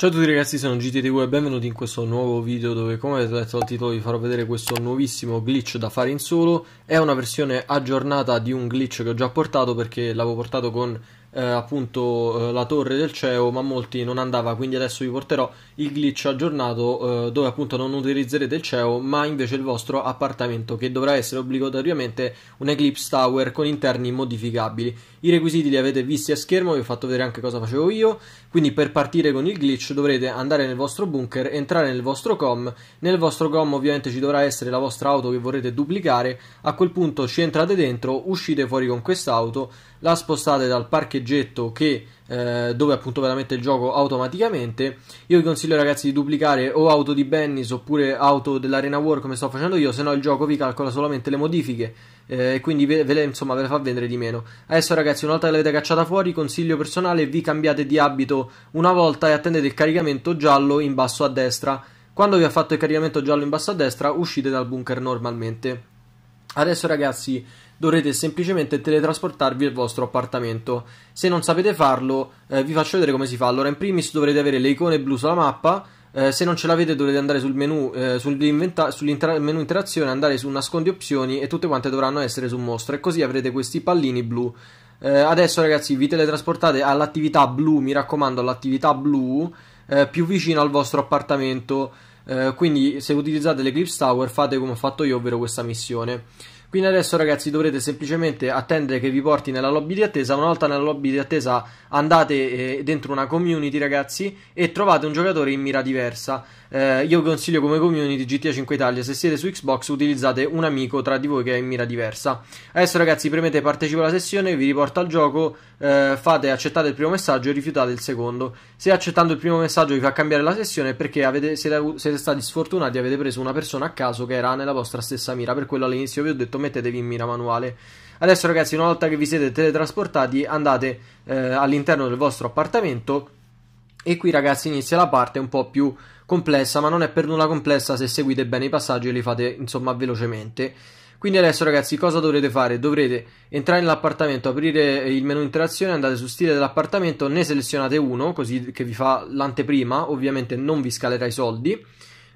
Ciao a tutti ragazzi, sono GTTV e benvenuti in questo nuovo video dove come avete detto dal titolo vi farò vedere questo nuovissimo glitch da fare in solo è una versione aggiornata di un glitch che ho già portato perché l'avevo portato con eh, appunto eh, la torre del CEO, ma molti non andava, quindi adesso vi porterò il glitch aggiornato eh, dove appunto non utilizzerete il CEO, ma invece il vostro appartamento che dovrà essere obbligatoriamente un Eclipse Tower con interni modificabili. I requisiti li avete visti a schermo, vi ho fatto vedere anche cosa facevo io, quindi per partire con il glitch dovrete andare nel vostro bunker, entrare nel vostro com, nel vostro com ovviamente ci dovrà essere la vostra auto che vorrete duplicare, a quel punto ci entrate dentro, uscite fuori con quest'auto, la spostate dal parcheggio parcheggetto che, eh, dove appunto veramente il gioco automaticamente. Io vi consiglio ragazzi di duplicare o auto di Bennis oppure auto dell'Arena War come sto facendo io, se no il gioco vi calcola solamente le modifiche eh, e eh, quindi ve, ve, le, insomma, ve le fa vendere di meno. Adesso ragazzi, una volta che l'avete cacciata fuori, consiglio personale, vi cambiate di abito una volta e attendete il caricamento giallo in basso a destra. Quando vi ha fatto il caricamento giallo in basso a destra, uscite dal bunker normalmente. Adesso ragazzi dovrete semplicemente teletrasportarvi al vostro appartamento. Se non sapete farlo eh, vi faccio vedere come si fa. Allora in primis dovrete avere le icone blu sulla mappa. Eh, se non ce l'avete dovrete andare sul menu, eh, sull'inventa- menu interazione, andare su nascondi opzioni e tutte quante dovranno essere su mostro. e così avrete questi pallini blu. Eh, adesso ragazzi vi teletrasportate all'attività blu, mi raccomando all'attività blu eh, più vicino al vostro appartamento. Eh, quindi se utilizzate l'Eclipse Tower fate come ho fatto io ovvero questa missione quindi adesso ragazzi dovrete semplicemente attendere che vi porti nella lobby di attesa, una volta nella lobby di attesa andate eh, dentro una community ragazzi e trovate un giocatore in mira diversa eh, io consiglio come community GTA 5 Italia. Se siete su Xbox, utilizzate un amico tra di voi che è in mira diversa. Adesso, ragazzi, premete partecipo alla sessione, vi riporta al gioco. Eh, fate accettate il primo messaggio e rifiutate il secondo. Se accettando il primo messaggio vi fa cambiare la sessione, è perché avete, siete, siete stati sfortunati e avete preso una persona a caso che era nella vostra stessa mira. Per quello all'inizio vi ho detto mettetevi in mira manuale. Adesso, ragazzi, una volta che vi siete teletrasportati, andate eh, all'interno del vostro appartamento e qui ragazzi inizia la parte un po' più complessa, ma non è per nulla complessa se seguite bene i passaggi e li fate insomma velocemente. Quindi adesso ragazzi cosa dovrete fare? Dovrete entrare nell'appartamento, aprire il menu interazione, andate su stile dell'appartamento, ne selezionate uno così che vi fa l'anteprima, ovviamente non vi scalerà i soldi,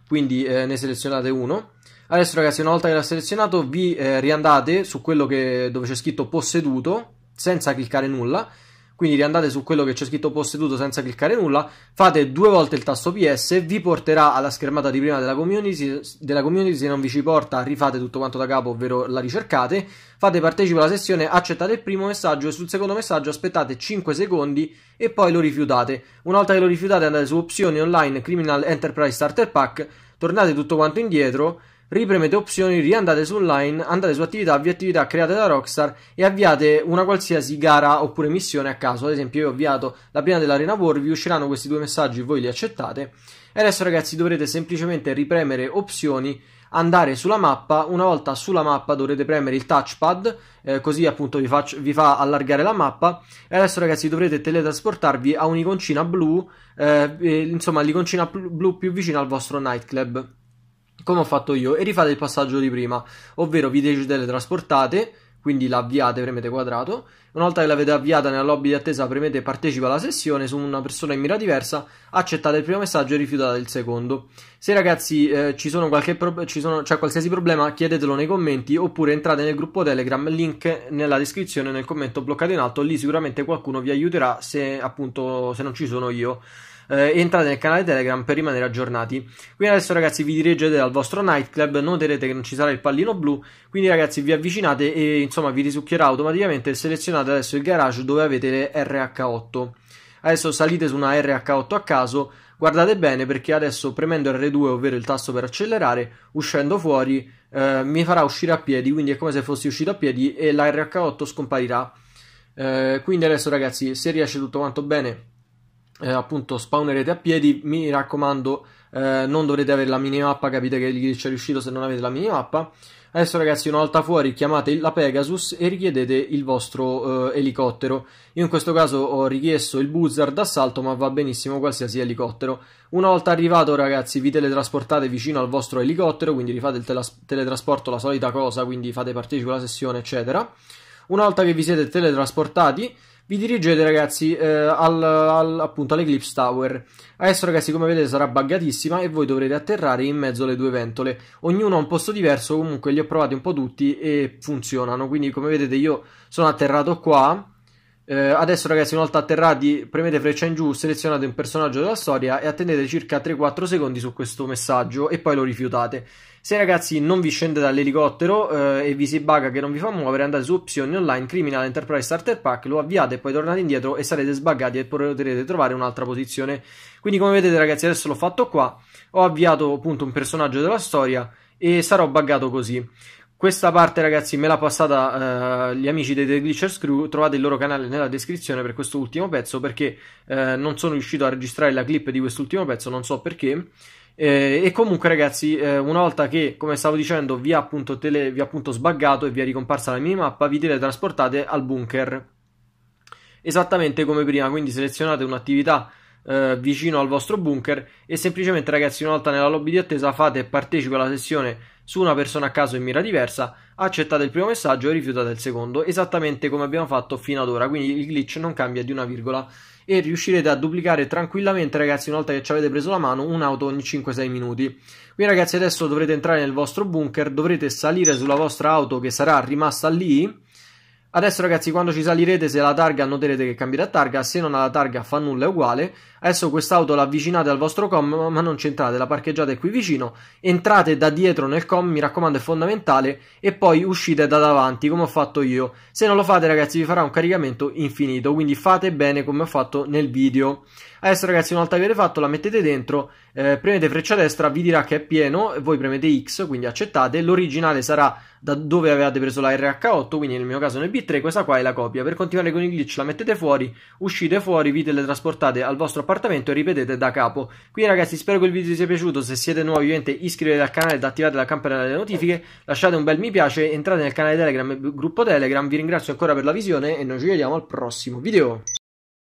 quindi eh, ne selezionate uno. Adesso ragazzi una volta che l'ha selezionato vi eh, riandate su quello che, dove c'è scritto posseduto senza cliccare nulla quindi riandate su quello che c'è scritto posseduto senza cliccare nulla, fate due volte il tasto PS, vi porterà alla schermata di prima della community, della community se non vi ci porta rifate tutto quanto da capo, ovvero la ricercate, fate partecipa alla sessione, accettate il primo messaggio e sul secondo messaggio aspettate 5 secondi e poi lo rifiutate. Una volta che lo rifiutate andate su opzioni online Criminal Enterprise Starter Pack, tornate tutto quanto indietro Ripremete opzioni, riandate su online, andate su attività, avvia attività create da Rockstar e avviate una qualsiasi gara oppure missione a caso. Ad esempio, io ho avviato la prima dell'Arena War, vi usciranno questi due messaggi, voi li accettate. E adesso, ragazzi, dovrete semplicemente ripremere opzioni andare sulla mappa, una volta sulla mappa dovrete premere il touchpad, eh, così appunto vi, faccio, vi, fa allargare la mappa. E adesso ragazzi dovrete teletrasportarvi a un'iconcina blu, eh, insomma l'iconcina blu più vicina al vostro nightclub come ho fatto io e rifate il passaggio di prima, ovvero vi teletrasportate, quindi la avviate, premete quadrato, una volta che l'avete avviata nella lobby di attesa premete partecipa alla sessione su una persona in mira diversa, accettate il primo messaggio e rifiutate il secondo. Se ragazzi eh, ci sono qualche pro- ci sono, cioè, qualsiasi problema chiedetelo nei commenti oppure entrate nel gruppo Telegram, link nella descrizione nel commento bloccato in alto, lì sicuramente qualcuno vi aiuterà se appunto se non ci sono io eh, entrate nel canale Telegram per rimanere aggiornati. Quindi adesso ragazzi vi dirigete al vostro nightclub, noterete che non ci sarà il pallino blu, quindi ragazzi vi avvicinate e insomma vi risucchierà automaticamente selezionate adesso il garage dove avete le RH8. Adesso salite su una RH8 a caso, guardate bene perché adesso premendo R2, ovvero il tasto per accelerare, uscendo fuori eh, mi farà uscire a piedi, quindi è come se fossi uscito a piedi e la RH8 scomparirà. Eh, quindi adesso ragazzi, se riesce tutto quanto bene eh, appunto spawnerete a piedi, mi raccomando eh, non dovrete avere la minimappa, capite che il glitch è riuscito se non avete la minimappa. Adesso ragazzi una volta fuori chiamate la Pegasus e richiedete il vostro eh, elicottero. Io in questo caso ho richiesto il Buzzard d'assalto ma va benissimo qualsiasi elicottero. Una volta arrivato ragazzi vi teletrasportate vicino al vostro elicottero, quindi rifate il teletrasporto la solita cosa, quindi fate partecipe alla sessione eccetera. Una volta che vi siete teletrasportati vi dirigete ragazzi eh, al, al, appunto all'Eclipse Tower. Adesso ragazzi come vedete sarà buggatissima e voi dovrete atterrare in mezzo alle due ventole. Ognuno ha un posto diverso, comunque li ho provati un po' tutti e funzionano. Quindi come vedete io sono atterrato qua eh, adesso ragazzi, una volta atterrati, premete freccia in giù, selezionate un personaggio della storia e attendete circa 3-4 secondi su questo messaggio e poi lo rifiutate. Se ragazzi non vi scende dall'elicottero eh, e vi si bugga che non vi fa muovere, andate su opzioni online Criminal Enterprise Starter Pack, lo avviate e poi tornate indietro e sarete sbaggati e potrete trovare un'altra posizione. Quindi come vedete ragazzi, adesso l'ho fatto qua, ho avviato appunto un personaggio della storia e sarò buggato così. Questa parte, ragazzi, me l'ha passata eh, gli amici dei The Glitchers Crew. Trovate il loro canale nella descrizione per questo ultimo pezzo perché eh, non sono riuscito a registrare la clip di quest'ultimo pezzo, non so perché. Eh, e comunque, ragazzi, eh, una volta che, come stavo dicendo, vi ha appunto, tele, vi ha appunto sbaggato e vi è ricomparsa la minimappa, vi teletrasportate al bunker. Esattamente come prima, quindi selezionate un'attività eh, vicino al vostro bunker e semplicemente ragazzi una volta nella lobby di attesa fate e partecipe alla sessione su una persona a caso in mira diversa, accettate il primo messaggio e rifiutate il secondo, esattamente come abbiamo fatto fino ad ora, quindi il glitch non cambia di una virgola e riuscirete a duplicare tranquillamente ragazzi una volta che ci avete preso la mano un'auto ogni 5-6 minuti. Quindi ragazzi adesso dovrete entrare nel vostro bunker, dovrete salire sulla vostra auto che sarà rimasta lì Adesso ragazzi quando ci salirete se la targa noterete che cambierà targa, se non ha la targa fa nulla è uguale. Adesso quest'auto l'avvicinate al vostro com ma non c'entrate, la parcheggiate qui vicino, entrate da dietro nel com, mi raccomando è fondamentale, e poi uscite da davanti come ho fatto io. Se non lo fate ragazzi vi farà un caricamento infinito, quindi fate bene come ho fatto nel video. Adesso ragazzi, una volta che avete fatto la mettete dentro, eh, premete freccia destra, vi dirà che è pieno, voi premete X, quindi accettate, l'originale sarà da dove avevate preso la RH8, quindi nel mio caso nel B3, questa qua è la copia. Per continuare con i glitch la mettete fuori, uscite fuori, vi teletrasportate al vostro appartamento e ripetete da capo. Quindi ragazzi spero che il video vi sia piaciuto, se siete nuovi ovviamente iscrivetevi al canale ed attivate la campanella delle notifiche, lasciate un bel mi piace, entrate nel canale Telegram e gruppo Telegram, vi ringrazio ancora per la visione e noi ci vediamo al prossimo video.